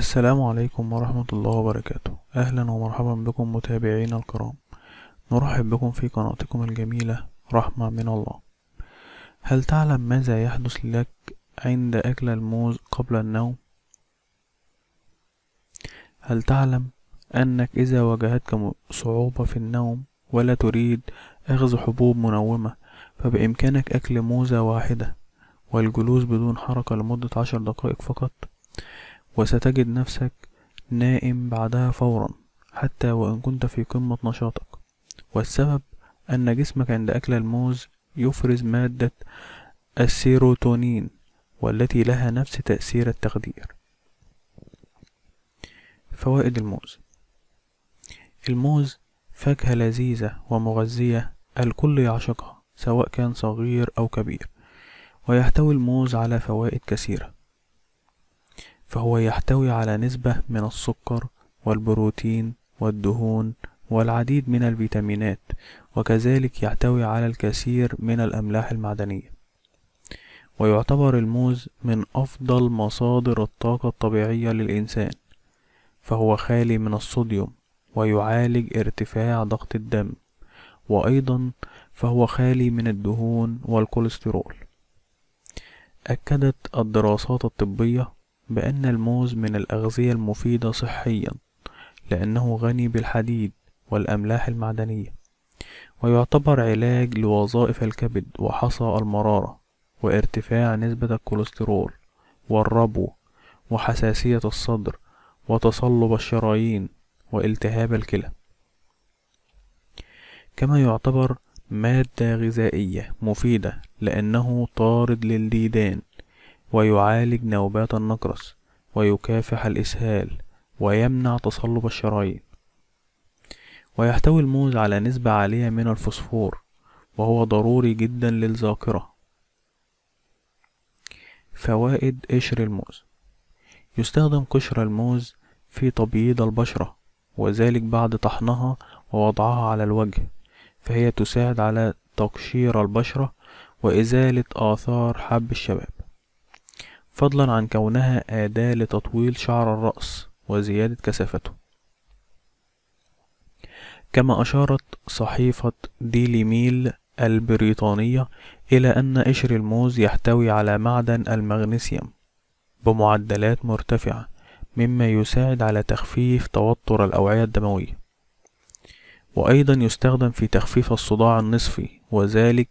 السلام عليكم ورحمة الله وبركاته أهلا ومرحبا بكم متابعين الكرام نرحب بكم في قناتكم الجميلة رحمة من الله هل تعلم ماذا يحدث لك عند أكل الموز قبل النوم؟ هل تعلم أنك إذا واجهتك صعوبة في النوم ولا تريد أخذ حبوب منومة فبإمكانك أكل موزة واحدة والجلوس بدون حركة لمدة عشر دقائق فقط وستجد نفسك نائم بعدها فورا حتى وإن كنت في قمة نشاطك والسبب أن جسمك عند أكل الموز يفرز مادة السيروتونين والتي لها نفس تأثير التخدير فوائد الموز الموز فاكهة لذيذة ومغذية الكل يعشقها سواء كان صغير أو كبير ويحتوي الموز على فوائد كثيرة فهو يحتوي على نسبة من السكر والبروتين والدهون والعديد من الفيتامينات وكذلك يحتوي على الكثير من الأملاح المعدنية ويعتبر الموز من أفضل مصادر الطاقة الطبيعية للإنسان فهو خالي من الصوديوم ويعالج ارتفاع ضغط الدم وأيضا فهو خالي من الدهون والكوليسترول أكدت الدراسات الطبية بأن الموز من الأغذية المفيدة صحيًا لأنه غني بالحديد والأملاح المعدنية ويعتبر علاج لوظائف الكبد وحصى المرارة وارتفاع نسبة الكوليسترول والربو وحساسية الصدر وتصلب الشرايين والتهاب الكلى كما يعتبر مادة غذائية مفيدة لأنه طارد للديدان ويعالج نوبات النقرس ويكافح الإسهال ويمنع تصلب الشرايين ويحتوي الموز على نسبة عالية من الفوسفور وهو ضروري جدا للذاكرة فوائد قشر الموز يستخدم قشر الموز في تبييض البشرة وذلك بعد طحنها ووضعها على الوجه فهي تساعد على تقشير البشرة وإزالة آثار حب الشباب فضلا عن كونها أداة لتطويل شعر الرأس وزيادة كثافته كما أشارت صحيفة ديلي ميل البريطانية إلى أن قشر الموز يحتوي على معدن المغنيسيوم بمعدلات مرتفعة مما يساعد على تخفيف توتر الأوعية الدموية وأيضا يستخدم في تخفيف الصداع النصفي وذلك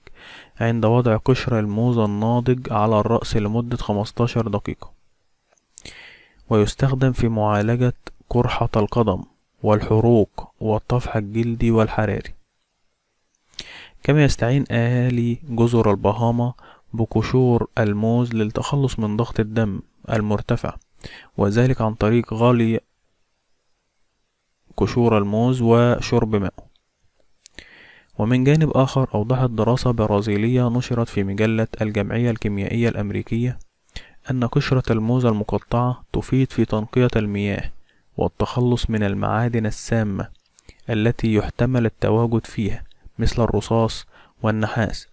عند وضع قشر الموز الناضج على الرأس لمدة 15 دقيقة ويستخدم في معالجة قرحة القدم والحروق والطفح الجلدي والحراري كما يستعين أهالي جزر البهاما بقشور الموز للتخلص من ضغط الدم المرتفع وذلك عن طريق غلي قشور الموز وشرب ماءه ومن جانب آخر أوضحت دراسة برازيلية نشرت في مجلة الجمعية الكيميائية الأمريكية أن قشرة الموز المقطعة تفيد في تنقية المياه والتخلص من المعادن السامة التي يحتمل التواجد فيها مثل الرصاص والنحاس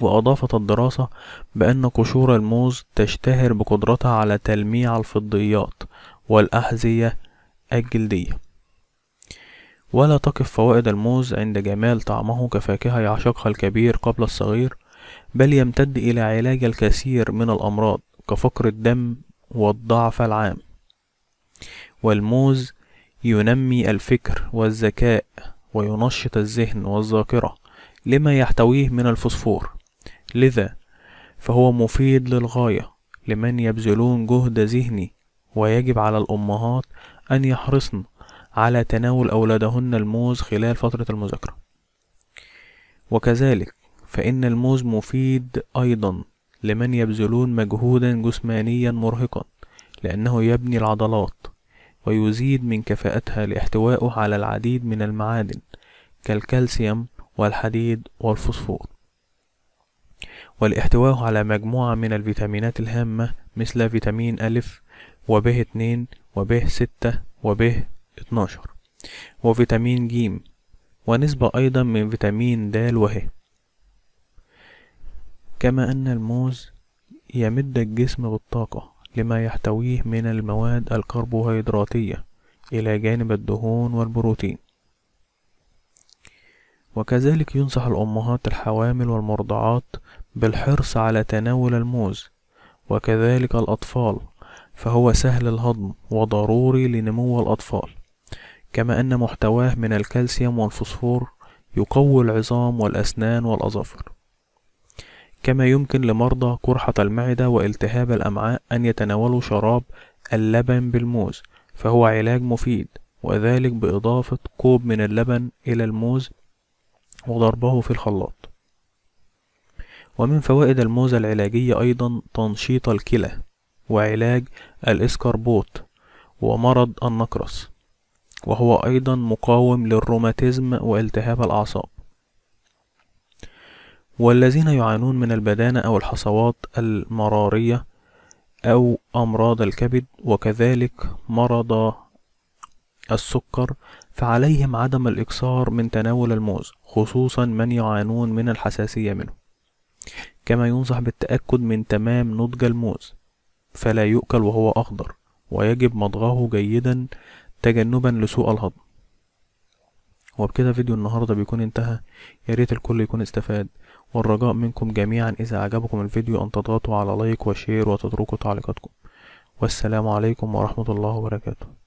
وأضافت الدراسة بأن قشور الموز تشتهر بقدرتها على تلميع الفضيات والأحذية الجلدية ولا تقف فوائد الموز عند جمال طعمه كفاكهة يعشقها الكبير قبل الصغير بل يمتد إلى علاج الكثير من الأمراض كفقر الدم والضعف العام والموز ينمي الفكر والذكاء وينشط الذهن والذاكرة لما يحتويه من الفسفور لذا فهو مفيد للغاية لمن يبذلون جهد ذهني ويجب على الأمهات أن يحرصن على تناول أولادهن الموز خلال فترة المذاكرة وكذلك فإن الموز مفيد أيضا لمن يبذلون مجهودا جسمانيا مرهقا لأنه يبني العضلات ويزيد من كفاءتها لاحتوائه على العديد من المعادن كالكالسيوم والحديد والفوسفور ولاحتوائه على مجموعة من الفيتامينات الهامة مثل فيتامين ألف وب 2 وب 6 وب 12 وفيتامين ج ونسبة أيضا من فيتامين د وه كما أن الموز يمد الجسم بالطاقة لما يحتويه من المواد الكربوهيدراتية إلى جانب الدهون والبروتين وكذلك ينصح الأمهات الحوامل والمرضعات بالحرص على تناول الموز وكذلك الأطفال فهو سهل الهضم وضروري لنمو الأطفال كما أن محتواه من الكالسيوم والفوسفور يقوي العظام والأسنان والأظافر كما يمكن لمرضى قرحة المعدة والتهاب الأمعاء أن يتناولوا شراب اللبن بالموز فهو علاج مفيد وذلك بإضافة كوب من اللبن إلى الموز وضربه في الخلاط ومن فوائد الموز العلاجية أيضا تنشيط الكلى وعلاج الإسكربوت ومرض النقرس وهو أيضا مقاوم للروماتيزم والتهاب الأعصاب والذين يعانون من البدانة أو الحصوات المرارية أو أمراض الكبد وكذلك مرض السكر فعليهم عدم الإكثار من تناول الموز خصوصا من يعانون من الحساسية منه كما ينصح بالتأكد من تمام نضج الموز فلا يؤكل وهو أخضر ويجب مضغه جيدا تجنبا لسوء الهضم وبكده فيديو النهاردة بيكون انتهى ياريت الكل يكون استفاد والرجاء منكم جميعا إذا عجبكم الفيديو أن تضغطوا على لايك وشير وتتركوا تعليقاتكم والسلام عليكم ورحمة الله وبركاته